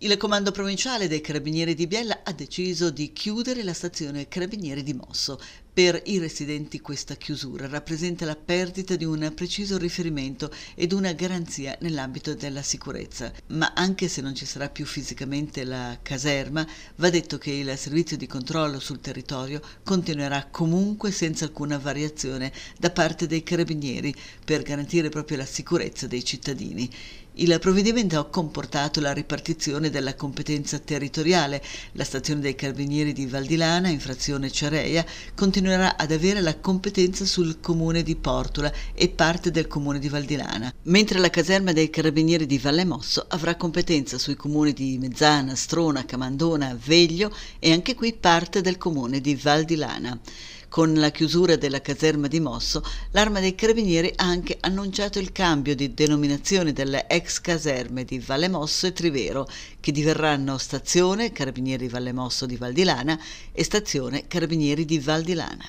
Il comando provinciale dei Carabinieri di Biella ha deciso di chiudere la stazione Carabinieri di Mosso per i residenti questa chiusura rappresenta la perdita di un preciso riferimento ed una garanzia nell'ambito della sicurezza, ma anche se non ci sarà più fisicamente la caserma, va detto che il servizio di controllo sul territorio continuerà comunque senza alcuna variazione da parte dei carabinieri per garantire proprio la sicurezza dei cittadini. Il provvedimento ha comportato la ripartizione della competenza territoriale. La stazione dei carabinieri di Valdilana, in frazione Cereia, continuerà continuerà ad avere la competenza sul comune di Portola e parte del comune di Valdilana, mentre la caserma dei carabinieri di Valle Mosso avrà competenza sui comuni di Mezzana, Strona, Camandona, Veglio e anche qui parte del comune di Valdilana. Con la chiusura della caserma di Mosso, l'Arma dei Carabinieri ha anche annunciato il cambio di denominazione delle ex caserme di Valle Mosso e Trivero, che diverranno stazione Carabinieri Valle Mosso di Val di Lana e stazione Carabinieri di Val di Lana.